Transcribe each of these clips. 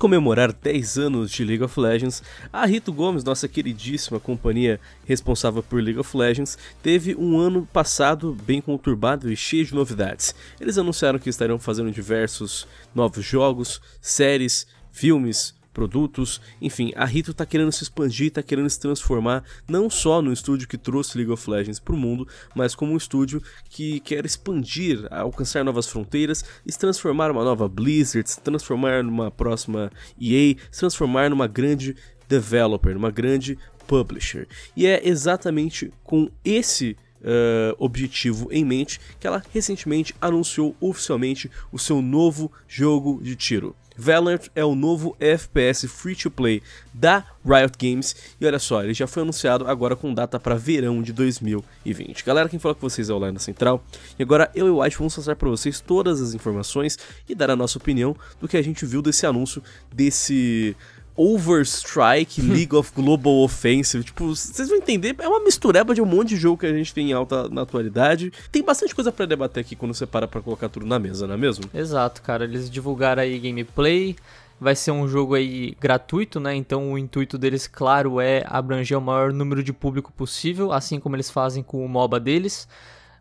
comemorar 10 anos de League of Legends, a Rito Gomes, nossa queridíssima companhia responsável por League of Legends, teve um ano passado bem conturbado e cheio de novidades. Eles anunciaram que estariam fazendo diversos novos jogos, séries, filmes, produtos. Enfim, a Rito está querendo se expandir, está querendo se transformar não só no estúdio que trouxe League of Legends para o mundo, mas como um estúdio que quer expandir, alcançar novas fronteiras, se transformar numa nova Blizzard, se transformar numa próxima EA, se transformar numa grande developer, numa grande publisher. E é exatamente com esse Uh, objetivo em mente que ela recentemente anunciou oficialmente o seu novo jogo de tiro. Valorant é o novo FPS free to play da Riot Games e olha só, ele já foi anunciado agora com data para verão de 2020. Galera, quem fala com vocês é o Lionel Central e agora eu e o White vamos passar para vocês todas as informações e dar a nossa opinião do que a gente viu desse anúncio desse Overstrike, League of Global Offensive. Tipo, vocês vão entender, é uma mistureba de um monte de jogo que a gente tem em alta na atualidade. Tem bastante coisa para debater aqui quando você para pra colocar tudo na mesa, não é mesmo? Exato, cara. Eles divulgaram aí gameplay. Vai ser um jogo aí gratuito, né? Então o intuito deles, claro, é abranger o maior número de público possível, assim como eles fazem com o MOBA deles.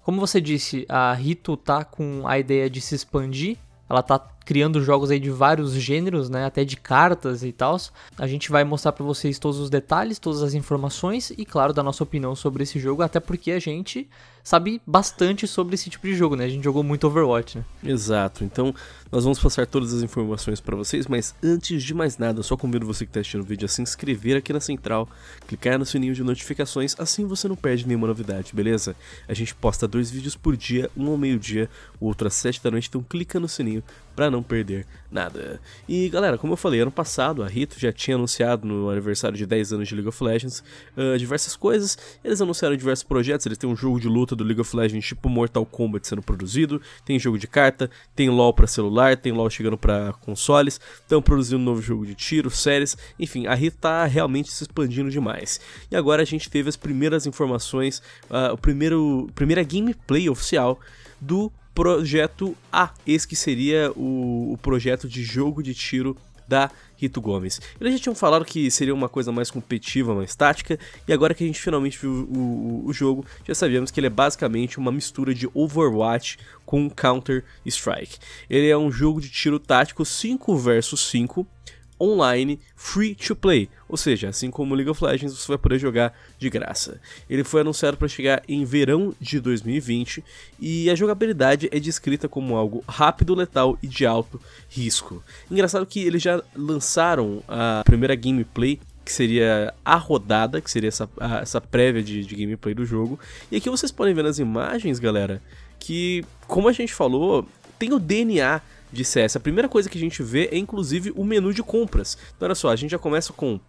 Como você disse, a Rito tá com a ideia de se expandir. Ela tá criando jogos aí de vários gêneros, né, até de cartas e tal. A gente vai mostrar para vocês todos os detalhes, todas as informações e, claro, da nossa opinião sobre esse jogo, até porque a gente sabe bastante sobre esse tipo de jogo, né? A gente jogou muito Overwatch, né? Exato. Então, nós vamos passar todas as informações para vocês, mas antes de mais nada, só convido você que está assistindo o vídeo a se inscrever aqui na central, clicar no sininho de notificações, assim você não perde nenhuma novidade, beleza? A gente posta dois vídeos por dia, um ao meio-dia, o outro às sete da noite, então clica no sininho para não perder nada. E galera, como eu falei, ano passado a Rito já tinha anunciado no aniversário de 10 anos de League of Legends uh, diversas coisas. Eles anunciaram diversos projetos, eles têm um jogo de luta do League of Legends tipo Mortal Kombat sendo produzido, tem jogo de carta, tem LoL para celular, tem LoL chegando para consoles, estão produzindo um novo jogo de tiro, séries, enfim, a Rito tá realmente se expandindo demais. E agora a gente teve as primeiras informações, uh, o primeiro primeira gameplay oficial do Projeto A, esse que seria o, o projeto de jogo de tiro da Rito Gomes. Eles já tinham falado que seria uma coisa mais competitiva, mais tática, e agora que a gente finalmente viu o, o, o jogo, já sabíamos que ele é basicamente uma mistura de Overwatch com Counter-Strike. Ele é um jogo de tiro tático 5 versus 5, online free to play, ou seja, assim como League of Legends, você vai poder jogar de graça. Ele foi anunciado para chegar em verão de 2020 e a jogabilidade é descrita como algo rápido, letal e de alto risco. Engraçado que eles já lançaram a primeira gameplay que seria a rodada, que seria essa, a, essa prévia de, de gameplay do jogo. E aqui vocês podem ver nas imagens, galera, que, como a gente falou, tem o DNA de CS, a primeira coisa que a gente vê é inclusive o menu de compras. Então, olha só, a gente já começa com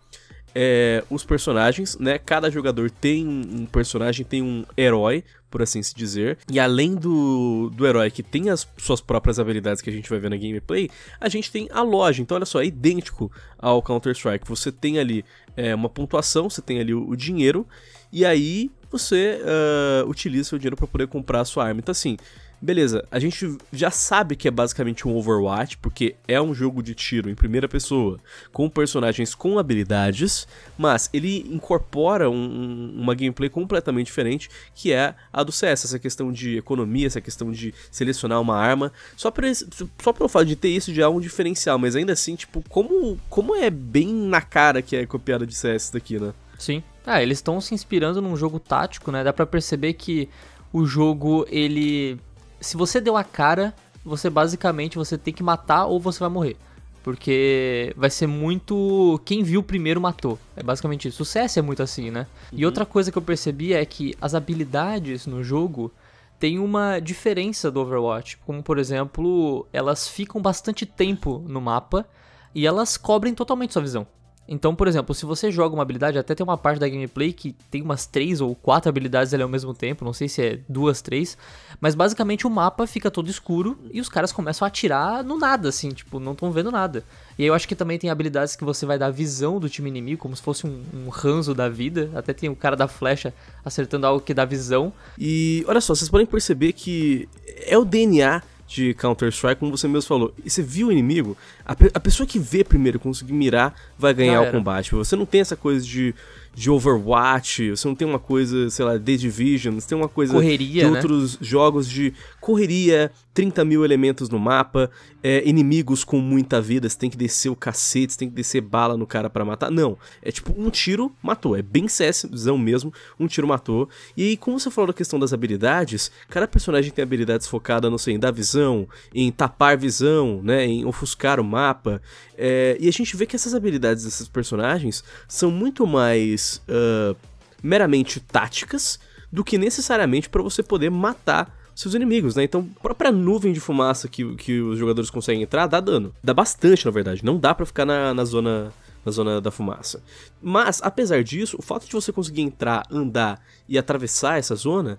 é, os personagens, né? Cada jogador tem um personagem, tem um herói, por assim se dizer. E além do, do herói que tem as suas próprias habilidades que a gente vai ver na gameplay, a gente tem a loja. Então, olha só, é idêntico ao Counter-Strike. Você tem ali é, uma pontuação, você tem ali o, o dinheiro, e aí você uh, utiliza o dinheiro para poder comprar a sua arma. Então, assim beleza, a gente já sabe que é basicamente um Overwatch, porque é um jogo de tiro em primeira pessoa, com personagens com habilidades, mas ele incorpora um, uma gameplay completamente diferente, que é a do CS, essa questão de economia, essa questão de selecionar uma arma, só, pra, só pelo fato de ter isso já é um diferencial, mas ainda assim, tipo, como, como é bem na cara que é copiada de CS daqui, né? Sim. Ah, eles estão se inspirando num jogo tático, né? Dá para perceber que o jogo ele se você deu a cara, você basicamente você tem que matar ou você vai morrer. Porque vai ser muito. Quem viu primeiro matou. É basicamente isso. Sucesso é muito assim, né? Uhum. E outra coisa que eu percebi é que as habilidades no jogo tem uma diferença do Overwatch. Como, por exemplo, elas ficam bastante tempo no mapa e elas cobrem totalmente sua visão. Então, por exemplo, se você joga uma habilidade, até tem uma parte da gameplay que tem umas três ou quatro habilidades ali ao mesmo tempo, não sei se é duas, três, mas basicamente o mapa fica todo escuro e os caras começam a atirar no nada, assim, tipo, não estão vendo nada. E aí eu acho que também tem habilidades que você vai dar visão do time inimigo, como se fosse um, um ranzo da vida, até tem o cara da flecha acertando algo que dá visão. E olha só, vocês podem perceber que é o DNA de Counter-Strike, como você mesmo falou, e você viu o inimigo, a, pe a pessoa que vê primeiro conseguir mirar vai ganhar o combate. Você não tem essa coisa de, de Overwatch, você não tem uma coisa, sei lá, The Division, você tem uma coisa correria, de né? outros jogos de correria, 30 mil elementos no mapa, é, inimigos com muita vida, você tem que descer o cacete, você tem que descer bala no cara para matar. Não, é tipo um tiro matou, é bem CSzão mesmo, um tiro matou. E aí, como você falou da questão das habilidades, cada personagem tem habilidades focadas, não sei, em dar visão, em tapar visão, né, em ofuscar o mapa. É, e a gente vê que essas habilidades desses personagens são muito mais uh, meramente táticas do que necessariamente para você poder matar seus inimigos, né? Então, a própria nuvem de fumaça que, que os jogadores conseguem entrar dá dano. Dá bastante, na verdade. Não dá para ficar na, na zona na zona da fumaça. Mas, apesar disso, o fato de você conseguir entrar, andar e atravessar essa zona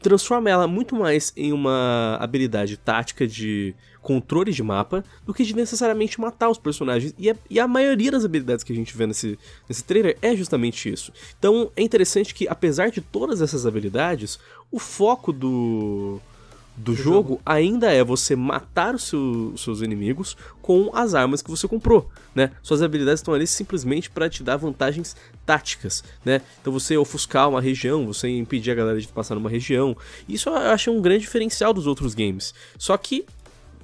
transforma ela muito mais em uma habilidade tática de controles de mapa do que de necessariamente matar os personagens. E a, e a maioria das habilidades que a gente vê nesse, nesse trailer é justamente isso. Então é interessante que, apesar de todas essas habilidades, o foco do do jogo, jogo, ainda é você matar os seu, seus inimigos com as armas que você comprou, né? Suas habilidades estão ali simplesmente para te dar vantagens táticas, né? Então você ofuscar uma região, você impedir a galera de passar numa região. Isso eu acho um grande diferencial dos outros games. Só que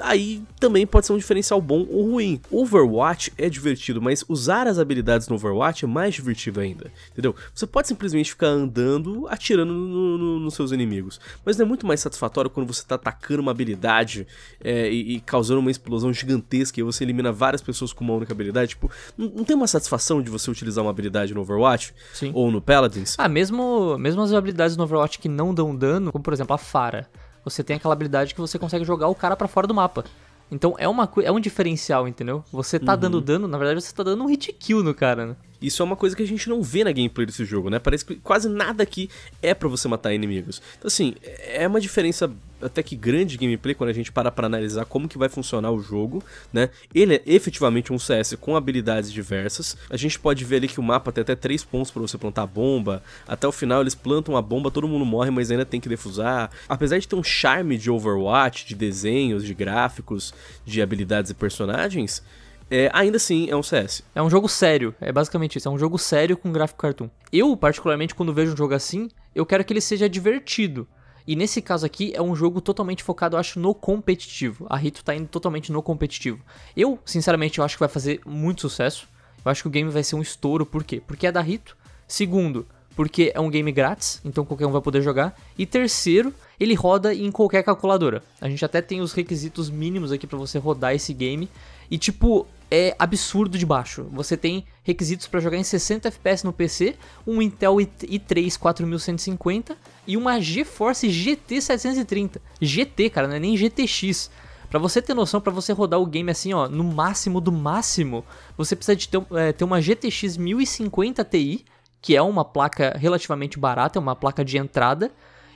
aí também pode ser um diferencial bom ou ruim. Overwatch é divertido, mas usar as habilidades no Overwatch é mais divertido ainda, entendeu? Você pode simplesmente ficar andando, atirando no, no, nos seus inimigos, mas não é muito mais satisfatório quando você está atacando uma habilidade é, e, e, causando uma explosão gigantesca e você elimina várias pessoas com uma única habilidade. Tipo, não, não tem uma satisfação de você utilizar uma habilidade no Overwatch Sim. ou no Paladins? Ah, mesmo, mesmo as habilidades no Overwatch que não dão dano, como por exemplo a Fara você tem aquela habilidade que você consegue jogar o cara para fora do mapa. Então é uma é um diferencial, entendeu? Você tá uhum. dando dano, na verdade você tá dando um hit kill no cara, né? Isso é uma coisa que a gente não vê na gameplay desse jogo, né? Parece que quase nada aqui é para você matar inimigos. Então, assim, é uma diferença até que grande gameplay quando a gente para para analisar como que vai funcionar o jogo, né? Ele é efetivamente um CS com habilidades diversas. A gente pode ver ali que o mapa tem até três pontos para você plantar a bomba. Até o final eles plantam a bomba, todo mundo morre, mas ainda tem que defusar. Apesar de ter um charme de Overwatch, de desenhos, de gráficos, de habilidades e personagens, é, ainda assim é um CS. É um jogo sério, é basicamente isso, é um jogo sério com gráfico cartoon. Eu, particularmente, quando vejo um jogo assim, eu quero que ele seja divertido. E nesse caso aqui é um jogo totalmente focado, eu acho, no competitivo. A Rito tá indo totalmente no competitivo. Eu, sinceramente, eu acho que vai fazer muito sucesso. Eu acho que o game vai ser um estouro, por quê? Porque é da Rito. Segundo, porque é um game grátis, então qualquer um vai poder jogar. E terceiro, ele roda em qualquer calculadora. A gente até tem os requisitos mínimos aqui para você rodar esse game. E tipo, é absurdo de baixo. Você tem requisitos para jogar em 60 FPS no PC, um Intel i3 4150 e uma GeForce GT 730. GT, cara, não é nem GTX. Para você ter noção, para você rodar o game assim, ó, no máximo do máximo, você precisa de ter, é, ter uma GTX 1050 Ti, que é uma placa relativamente barata, é uma placa de entrada,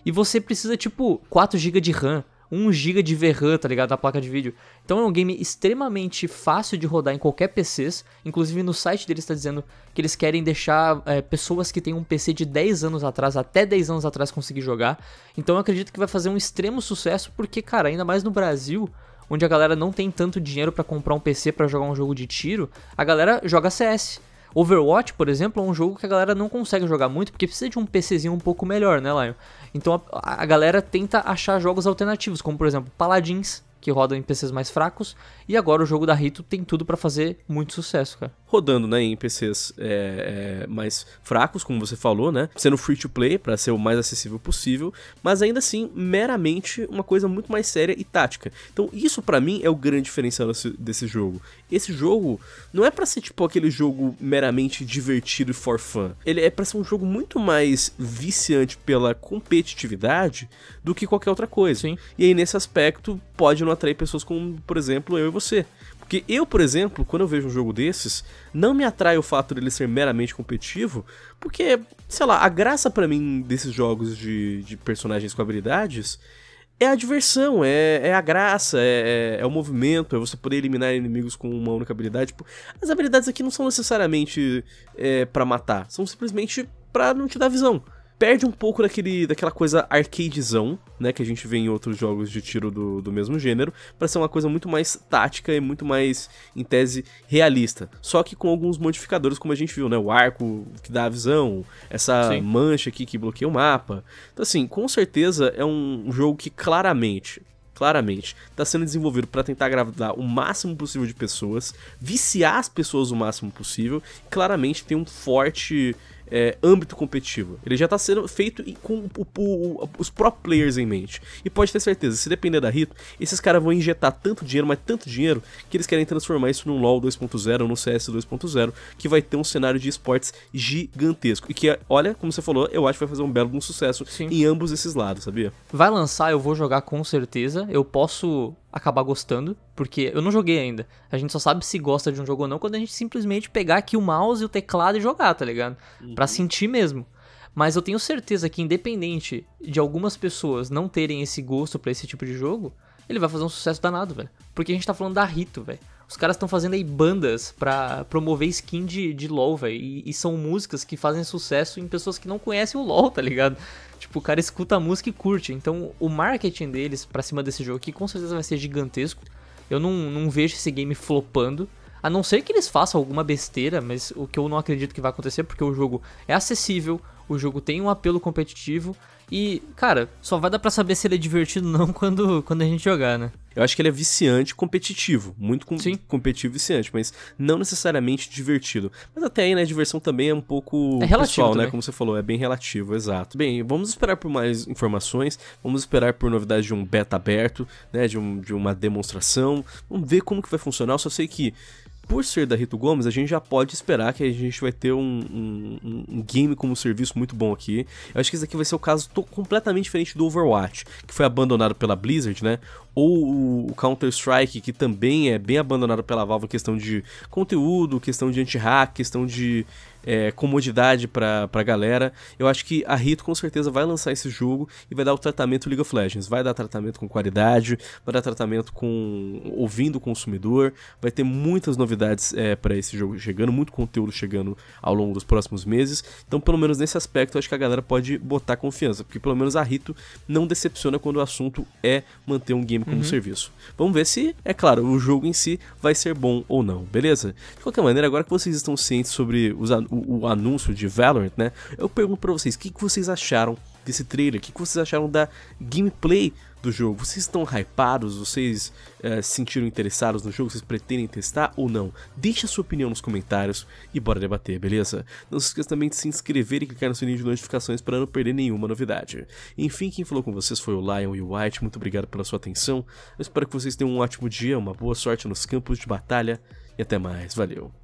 e você precisa tipo 4 GB de RAM, 1 GB de VRAM, tá ligado? Da placa de vídeo. Então é um game extremamente fácil de rodar em qualquer PCs. Inclusive no site deles está dizendo que eles querem deixar é, pessoas que têm um PC de 10 anos atrás, até 10 anos atrás, conseguir jogar. Então eu acredito que vai fazer um extremo sucesso, porque, cara, ainda mais no Brasil. Onde a galera não tem tanto dinheiro para comprar um PC para jogar um jogo de tiro, a galera joga CS. Overwatch, por exemplo, é um jogo que a galera não consegue jogar muito porque precisa de um PCzinho um pouco melhor, né, Lion? Então a, a galera tenta achar jogos alternativos, como por exemplo Paladins, que rodam em PCs mais fracos. E agora o jogo da Rito tem tudo para fazer muito sucesso, cara. Rodando, né, em PCs é, é, mais fracos, como você falou, né? Sendo free to play para ser o mais acessível possível, mas ainda assim meramente uma coisa muito mais séria e tática. Então isso para mim é o grande diferencial desse, desse jogo. Esse jogo não é para ser tipo aquele jogo meramente divertido e for fun. Ele é para ser um jogo muito mais viciante pela competitividade do que qualquer outra coisa. Sim. E aí nesse aspecto pode não atrair pessoas como, por exemplo, eu e você. Porque eu, por exemplo, quando eu vejo um jogo desses, não me atrai o fato dele ser meramente competitivo, porque, sei lá, a graça para mim desses jogos de, de, personagens com habilidades é a diversão, é, é a graça, é, é, é, o movimento, é você poder eliminar inimigos com uma única habilidade. Tipo, as habilidades aqui não são necessariamente é, para matar, são simplesmente para não te dar visão. Perde um pouco daquele, daquela coisa arcadezão, né? Que a gente vê em outros jogos de tiro do, do mesmo gênero, para ser uma coisa muito mais tática e muito mais, em tese, realista. Só que com alguns modificadores, como a gente viu, né? O arco que dá a visão, essa Sim. mancha aqui que bloqueia o mapa. Então, assim, com certeza é um jogo que claramente claramente, está sendo desenvolvido para tentar agradar o máximo possível de pessoas, viciar as pessoas o máximo possível, claramente tem um forte é, âmbito competitivo. Ele já está sendo feito com o, o, os pro players em mente. E pode ter certeza, se depender da Rito, esses caras vão injetar tanto dinheiro, mas tanto dinheiro, que eles querem transformar isso num LoL 2.0, num CS 2.0, que vai ter um cenário de esportes gigantesco. E que, olha, como você falou, eu acho que vai fazer um belo um sucesso Sim. em ambos esses lados, sabia? Vai lançar, eu vou jogar com certeza. Eu posso acabar gostando, porque eu não joguei ainda. A gente só sabe se gosta de um jogo ou não quando a gente simplesmente pegar aqui o mouse e o teclado e jogar, tá ligado? Uhum. Pra sentir mesmo. Mas eu tenho certeza que, independente de algumas pessoas não terem esse gosto para esse tipo de jogo, ele vai fazer um sucesso danado, velho. Porque a gente tá falando da Rito, velho. Os caras estão fazendo aí bandas para promover skin de, de LoL, velho. E, e, são músicas que fazem sucesso em pessoas que não conhecem o LoL, tá ligado? Tipo, o cara escuta a música e curte. Então, o marketing deles pra cima desse jogo aqui com certeza vai ser gigantesco. Eu não, não vejo esse game flopando. A não ser que eles façam alguma besteira, mas o que eu não acredito que vai acontecer, porque o jogo é acessível, o jogo tem um apelo competitivo. E, cara, só vai dar pra saber se ele é divertido ou não quando, quando a gente jogar, né? Eu acho que ele é viciante competitivo. Muito com Sim. competitivo viciante, mas não necessariamente divertido. Mas até aí, né, diversão também é um pouco é relativo pessoal, né, também. né? Como você falou, é bem relativo, exato. Bem, vamos esperar por mais informações, vamos esperar por novidades de um beta aberto, né? De, um, de uma demonstração. Vamos ver como que vai funcionar. Eu só sei que por ser da Rito Gomes, a gente já pode esperar que a gente vai ter um, um, um, game como serviço muito bom aqui. Eu acho que esse aqui vai ser o caso completamente diferente do Overwatch, que foi abandonado pela Blizzard, né? ou o Counter-Strike, que também é bem abandonado pela Valve, questão de conteúdo, questão de anti-hack, questão de é, comodidade pra, pra galera. Eu acho que a Rito com certeza vai lançar esse jogo e vai dar o tratamento League of Legends. Vai dar tratamento com qualidade, vai dar tratamento com ouvindo o consumidor, vai ter muitas novidades é, para esse jogo chegando, muito conteúdo chegando ao longo dos próximos meses. Então, pelo menos nesse aspecto, eu acho que a galera pode botar confiança, porque pelo menos a Rito não decepciona quando o assunto é manter um game Prime como uhum. serviço. Vamos ver se, é claro, o jogo em si vai ser bom ou não, beleza? De qualquer maneira, agora que vocês estão cientes sobre os, o, o anúncio de Valorant, né? Eu pergunto para vocês, o que, que vocês acharam desse trailer? O que, vocês acharam da gameplay do jogo? Vocês estão hypados? Vocês eh, se sentiram interessados no jogo? Vocês pretendem testar ou não? Deixe a sua opinião nos comentários e bora debater, beleza? Não se esqueça também de se inscrever e clicar no sininho de notificações para não perder nenhuma novidade. Enfim, quem falou com vocês foi o Lion e o White, muito obrigado pela sua atenção. Eu espero que vocês tenham um ótimo dia, uma boa sorte nos campos de batalha e até mais, valeu!